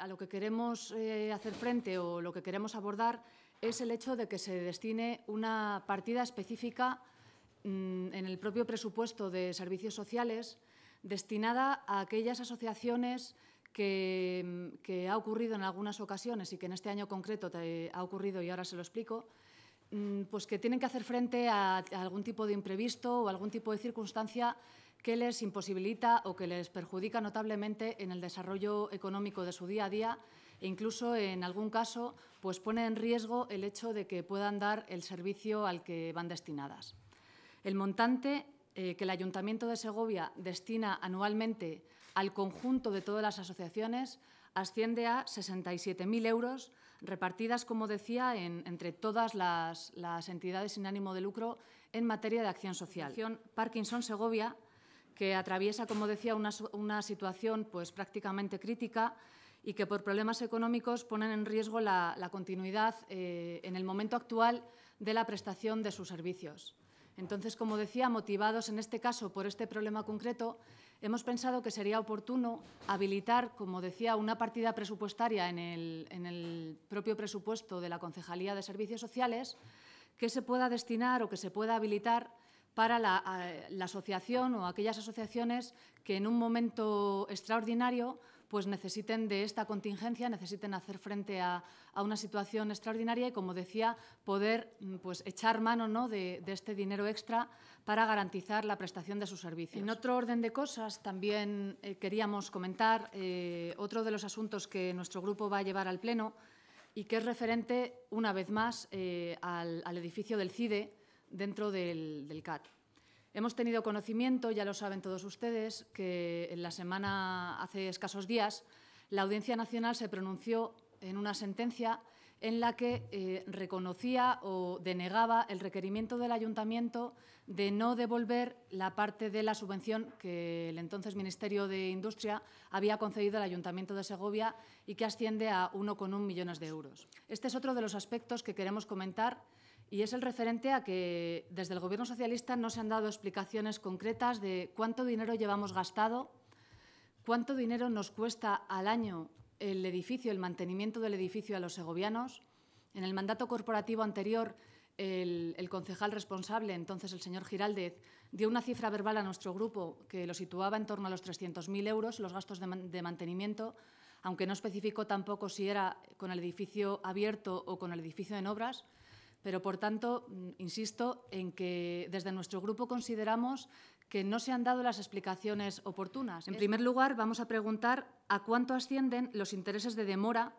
a lo que queremos eh, hacer frente o lo que queremos abordar es el hecho de que se destine una partida específica mm, en el propio presupuesto de servicios sociales destinada a aquellas asociaciones que, mm, ha ocurrido en algunas ocasiones y que en este año concreto ha ocurrido y ahora se lo explico, mm, pues que tienen que hacer frente a algún tipo de imprevisto o algún tipo de circunstancia que les imposibilita o que les perjudica notablemente en el desarrollo económico de su día a día e incluso en algún caso pues pone en riesgo el hecho de que puedan dar el servicio al que van destinadas. El montante eh, que el Ayuntamiento de Segovia destina anualmente al conjunto de todas las asociaciones asciende a 67.000 euros, repartidas, como decía, entre todas las, entidades sin ánimo de lucro en materia de acción social. Parkinson Segovia que atraviesa, como decía, una, situación pues, prácticamente crítica y que por problemas económicos ponen en riesgo la, continuidad eh, en el momento actual de la prestación de sus servicios. Entonces, como decía, motivados en este caso por este problema concreto, hemos pensado que sería oportuno habilitar, como decía, una partida presupuestaria en el propio presupuesto de la Concejalía de Servicios Sociales que se pueda destinar o que se pueda habilitar para la, asociación o aquellas asociaciones que en un momento extraordinario pues necesiten de esta contingencia, necesiten hacer frente a, una situación extraordinaria y, como decía, poder mm, pues, echar mano ¿no? de, este dinero extra para garantizar la prestación de sus servicios. En otro orden de cosas, también eh, queríamos comentar eh, otro de los asuntos que nuestro grupo va a llevar al Pleno y que es referente, una vez más, eh, al edificio del CIDE, dentro del, CAT. Hemos tenido conocimiento, ya lo saben todos ustedes, que en la semana, hace escasos días, la Audiencia Nacional se pronunció en una sentencia en la que eh, reconocía o denegaba el requerimiento del ayuntamiento de no devolver la parte de la subvención que el entonces Ministerio de Industria había concedido al Ayuntamiento de Segovia y que asciende a 1,1 millones de euros. Este es otro de los aspectos que queremos comentar y es el referente a que desde el Gobierno socialista no se han dado explicaciones concretas de cuánto dinero llevamos gastado, cuánto dinero nos cuesta al año el edificio, el mantenimiento del edificio a los segovianos. En el mandato corporativo anterior, el, concejal responsable, entonces el señor Giraldez, dio una cifra verbal a nuestro grupo que lo situaba en torno a los 300.000 euros, los gastos de, mantenimiento, aunque no especificó tampoco si era con el edificio abierto o con el edificio en obras. Pero, por tanto, mm, insisto en que desde nuestro grupo consideramos que no se han dado las explicaciones oportunas. En primer lugar, vamos a preguntar a cuánto ascienden los intereses de demora,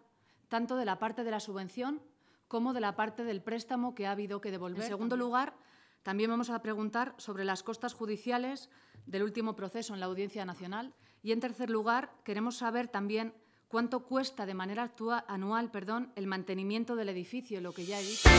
tanto de la parte de la subvención como de la parte del préstamo que ha habido que devolver. En segundo lugar, también vamos a preguntar sobre las costas judiciales del último proceso en la Audiencia Nacional. Y, en tercer lugar, queremos saber también cuánto cuesta de manera anual perdón, el mantenimiento del edificio, lo que ya he dicho.